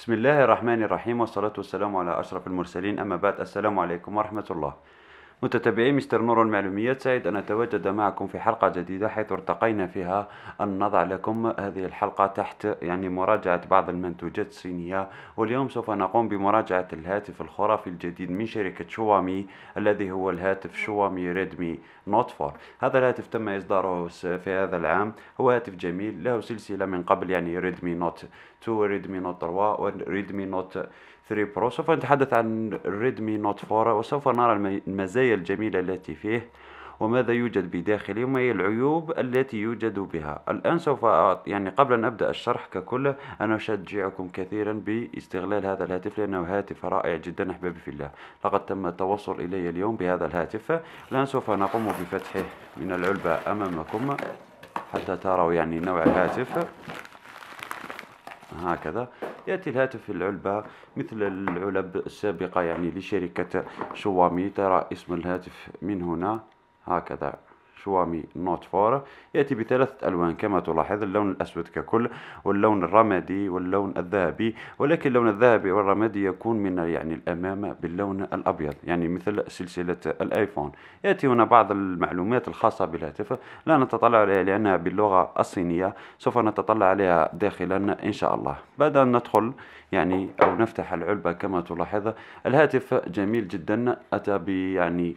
بسم الله الرحمن الرحيم والصلاة والسلام على أشرف المرسلين أما بعد السلام عليكم ورحمة الله متتابعي مستر نور المعلوميات سعيد أن أتواجد معكم في حلقة جديدة حيث ارتقينا فيها أن نضع لكم هذه الحلقة تحت يعني مراجعة بعض المنتوجات الصينية واليوم سوف نقوم بمراجعة الهاتف الخرافي الجديد من شركة شوامي الذي هو الهاتف شوامي ريدمي نوت 4 هذا الهاتف تم إصداره في هذا العام هو هاتف جميل له سلسلة من قبل يعني ريدمي نوت 2 وريدمي نوت 3 وريدمي نوت 3 برو سوف نتحدث عن ريدمي نوت 4 وسوف نرى المزايا الجميلة التي فيه وماذا يوجد بداخله وما هي العيوب التي يوجد بها الآن سوف يعني قبل أن أبدأ الشرح ككل أنا أشجعكم كثيرا باستغلال هذا الهاتف لأنه هاتف رائع جدا أحبابي في الله لقد تم التوصل إلي اليوم بهذا الهاتف الآن سوف نقوم بفتحه من العلبة أمامكم حتى تروا يعني نوع الهاتف هكذا يأتي الهاتف العلبة مثل العلب السابقة يعني لشركة شوامي ترى اسم الهاتف من هنا هكذا شوامي نوت 4 يأتي بثلاثة ألوان كما تلاحظ اللون الأسود ككل واللون الرمادي واللون الذهبي ولكن اللون الذهبي والرمادي يكون من يعني الأمام باللون الأبيض يعني مثل سلسلة الآيفون يأتي هنا بعض المعلومات الخاصة بالهاتف لا نتطلع عليها لأنها باللغة الصينية سوف نتطلع عليها داخلا إن شاء الله بعد أن ندخل يعني أو نفتح العلبة كما تلاحظ الهاتف جميل جدا أتى يعني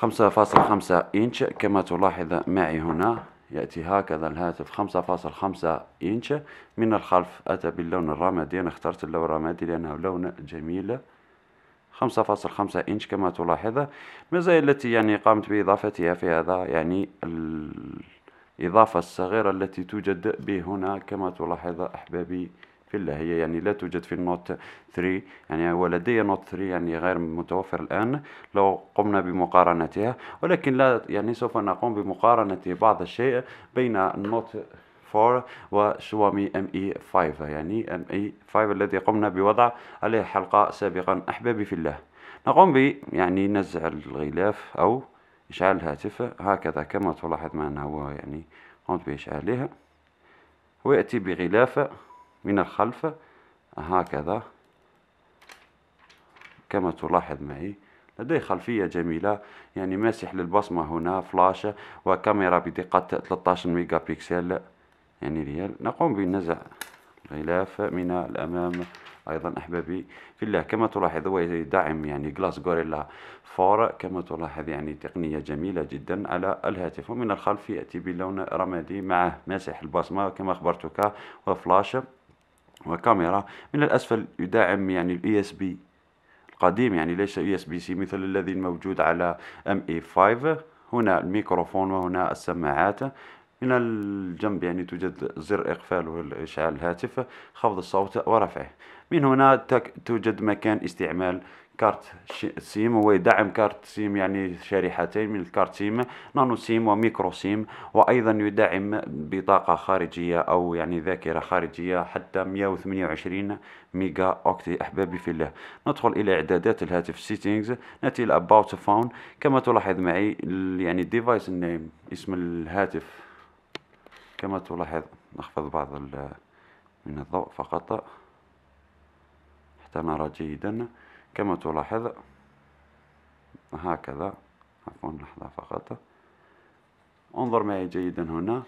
5.5 إنش كما تلاحظ معي هنا يأتي هكذا الهاتف 5.5 إنش من الخلف أتى باللون الرمادي أنا اخترت اللون الرمادي لأنه لون جميل 5.5 إنش كما تلاحظ مزايا التي يعني قامت بإضافتها في هذا يعني الإضافة الصغيرة التي توجد به هنا كما تلاحظ أحبابي فيلا هي يعني لا توجد في النوت 3 يعني ولدي نوت 3 يعني غير متوفر الآن لو قمنا بمقارنتها ولكن لا يعني سوف نقوم بمقارنة بعض الشيء بين النوت 4 وشوامي ام اي 5 يعني ام اي 5 الذي قمنا بوضع عليه حلقة سابقا أحبابي في الله نقوم ب يعني نزع الغلاف أو إشعال الهاتف هكذا كما تلاحظ معنا هو يعني قمت بإشعالها ويأتي بغلاف من الخلف هكذا كما تلاحظ معي لديه خلفية جميلة يعني ماسح للبصمة هنا فلاشة وكاميرا بدقة 13 ميجا بكسل يعني ريال نقوم بنزع الغلاف من الأمام أيضا أحبابي في الله كما تلاحظ هو يدعم يعني جلاس غوريلا 4 كما تلاحظ يعني تقنية جميلة جدا على الهاتف ومن الخلف يأتي بلون رمادي مع ماسح البصمة كما أخبرتك وفلاش وكاميرا من الأسفل يدعم يعني اس بي e القديم يعني ليس بي e سي مثل الذي الموجود علي اي ME5 هنا الميكروفون وهنا السماعات من الجنب يعني توجد زر إقفال وإشعال الهاتف خفض الصوت ورفعه من هنا توجد مكان استعمال كارت سيم هو يدعم كارت سيم يعني شريحتين من الكارت سيم نانو سيم وميكرو سيم وايضا يدعم بطاقه خارجيه او يعني ذاكره خارجيه حتى 128 ميجا اوكتي احبابي في الله ندخل الى اعدادات الهاتف سيتينجز ناتي الاباوت فون كما تلاحظ معي يعني ديفايس نيم اسم الهاتف كما تلاحظ نخفض بعض من الضوء فقط حتى نرى جيدا كما تلاحظ هكذا عفوا لحظة فقط انظر معي جيدا هنا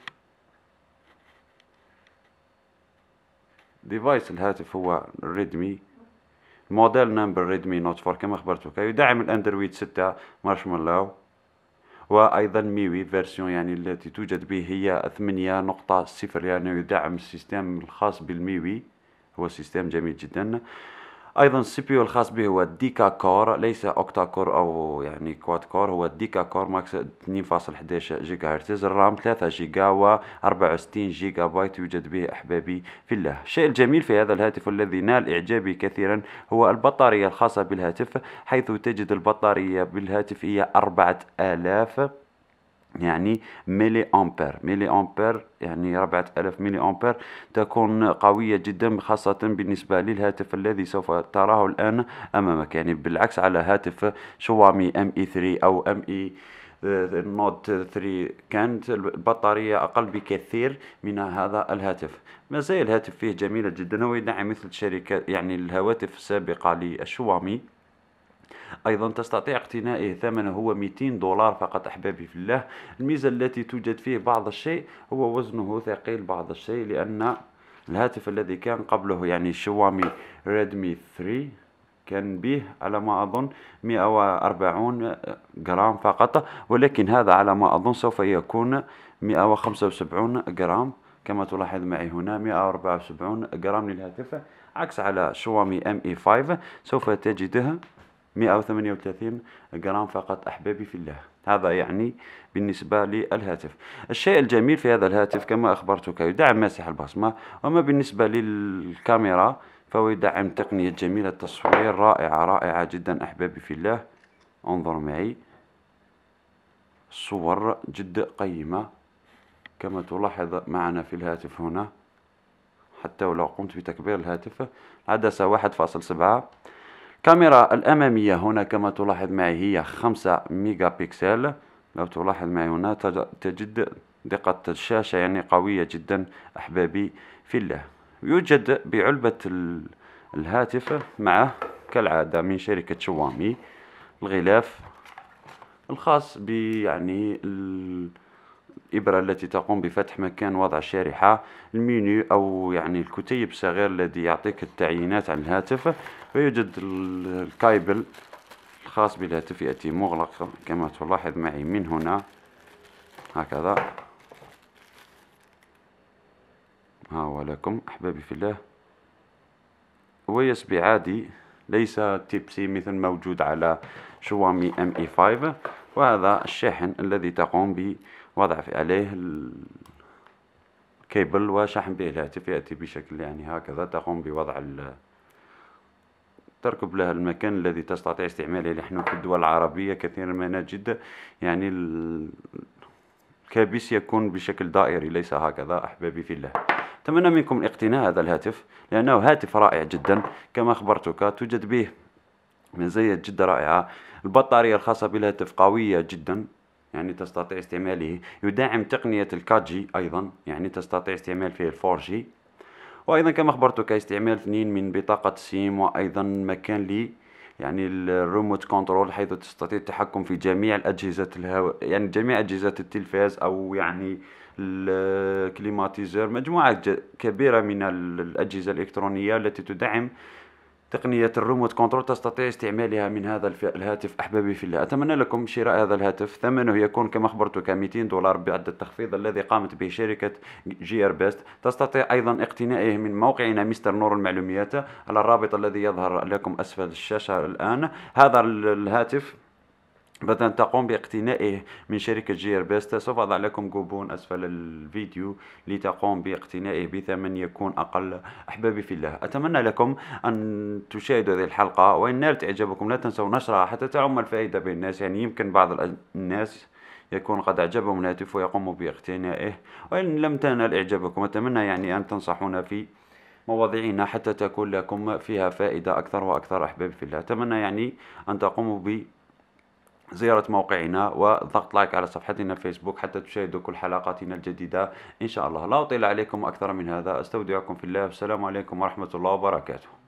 ديفايس الهاتف هو ريدمي موديل نمبر ريدمي نوت 4 كما اخبرتك يدعم الاندرويد 6 مارشميلو وايضا ميوي فيرسيون يعني التي توجد به هي 8.0 يعني يدعم السيستم الخاص بالميوي هو سيستم جميل جدا ايضا السي بي يو الخاص به هو ديكا كور ليس اوكتا كور او يعني كواد كور هو ديكا كور ماكس 2.11 جيجا هرتز الرام 3 جيجا و 64 جيجا بايت يوجد به احبابي في الله الشيء الجميل في هذا الهاتف الذي نال اعجابي كثيرا هو البطارية الخاصة بالهاتف حيث تجد البطارية بالهاتف هي 4000 يعني ميلي امبير ميلي امبير يعني 4000 ميلي امبير تكون قويه جدا خاصه بالنسبه للهاتف الذي سوف تراه الان امامك يعني بالعكس على هاتف شوامي ام اي 3 او ام اي نوت 3 كانت البطارية أقل بكثير من هذا الهاتف مزايا الهاتف فيه جميلة جدا هو يدعم مثل شركة يعني الهواتف السابقة للشوامي أيضا تستطيع اقتنائه ثمنه هو 200 دولار فقط أحبابي في الله الميزة التي توجد فيه بعض الشيء هو وزنه ثقيل بعض الشيء لأن الهاتف الذي كان قبله يعني شوامي ريدمي 3 كان به على ما أظن 140 جرام فقط ولكن هذا على ما أظن سوف يكون 175 جرام كما تلاحظ معي هنا 174 جرام للهاتف عكس على شوامي ام اي 5 سوف تجدها 138 جرام فقط أحبابي في الله هذا يعني بالنسبة للهاتف الشيء الجميل في هذا الهاتف كما أخبرتك يدعم ماسح البصمة وما بالنسبة للكاميرا فهو يدعم تقنية جميلة التصوير رائعة رائعة جدا أحبابي في الله انظر معي صور جد قيمة كما تلاحظ معنا في الهاتف هنا حتى ولو قمت بتكبير الهاتف عدسة واحد فاصل سبعة كاميرا الأمامية هنا كما تلاحظ معي هي 5 ميجا بيكسل لو تلاحظ معي هنا تجد دقة الشاشة يعني قوية جدا أحبابي في الله يوجد بعلبة الهاتف معه كالعادة من شركة شوامي الغلاف الخاص بيعني الإبرة التي تقوم بفتح مكان وضع الشارحة المينيو أو يعني الكتيب الصغير الذي يعطيك التعيينات عن الهاتف ويوجد الكايبل الخاص بالهاتف يأتي مغلق كما تلاحظ معي من هنا هكذا ها هو لكم أحبابي في الله ويسبي عادي ليس تيبسي مثل موجود على شوامي ام اي 5 وهذا الشاحن الذي تقوم بوضع عليه الكيبل وشحن به الهاتف يأتي بشكل يعني هكذا تقوم بوضع تركب لها المكان الذي تستطيع استعماله نحن في الدول العربية كثيرا ما نجد يعني الكابس يكون بشكل دائري ليس هكذا أحبابي في الله أتمنى منكم اقتناء هذا الهاتف لأنه هاتف رائع جدا كما أخبرتك توجد به مزايا جدا رائعة البطارية الخاصة بالهاتف قوية جدا يعني تستطيع استعماله يدعم تقنية الكاجي أيضا يعني تستطيع استعمال فيه الفورجي وأيضا كما أخبرتك استعمال اثنين من بطاقة سيم وأيضا مكان لي يعني الريموت كنترول حيث تستطيع التحكم في جميع الأجهزة الهواء يعني جميع أجهزة التلفاز أو يعني الكليماتيزر مجموعة كبيرة من الأجهزة الإلكترونية التي تدعم تقنية الريموت كنترول تستطيع استعمالها من هذا الهاتف أحبابي في الله أتمنى لكم شراء هذا الهاتف ثمنه يكون كما أخبرتك 200 دولار بعد التخفيض الذي قامت به شركة جي ار بيست تستطيع أيضا اقتنائه من موقعنا مستر نور المعلوميات على الرابط الذي يظهر لكم أسفل الشاشة الآن هذا الهاتف بدل ان تقوم باقتنائه من شركة جي ار بيست سوف لكم جوبون أسفل الفيديو لتقوم باقتنائه بثمن يكون أقل أحبابي في الله أتمنى لكم أن تشاهدوا هذه الحلقة وإن نالت إعجابكم لا تنسوا نشرها حتى تعم الفائدة بين الناس يعني يمكن بعض الناس يكون قد أعجبهم الهاتف ويقوم باقتنائه وإن لم تنال إعجابكم أتمنى يعني أن تنصحونا في مواضيعنا حتى تكون لكم فيها فائدة أكثر وأكثر أحبابي في الله أتمنى يعني أن تقوموا ب زيارة موقعنا وضغط لايك على صفحتنا فيسبوك حتى تشاهدوا كل حلقاتنا الجديدة إن شاء الله لا أطيل عليكم أكثر من هذا أستودعكم في الله والسلام عليكم ورحمة الله وبركاته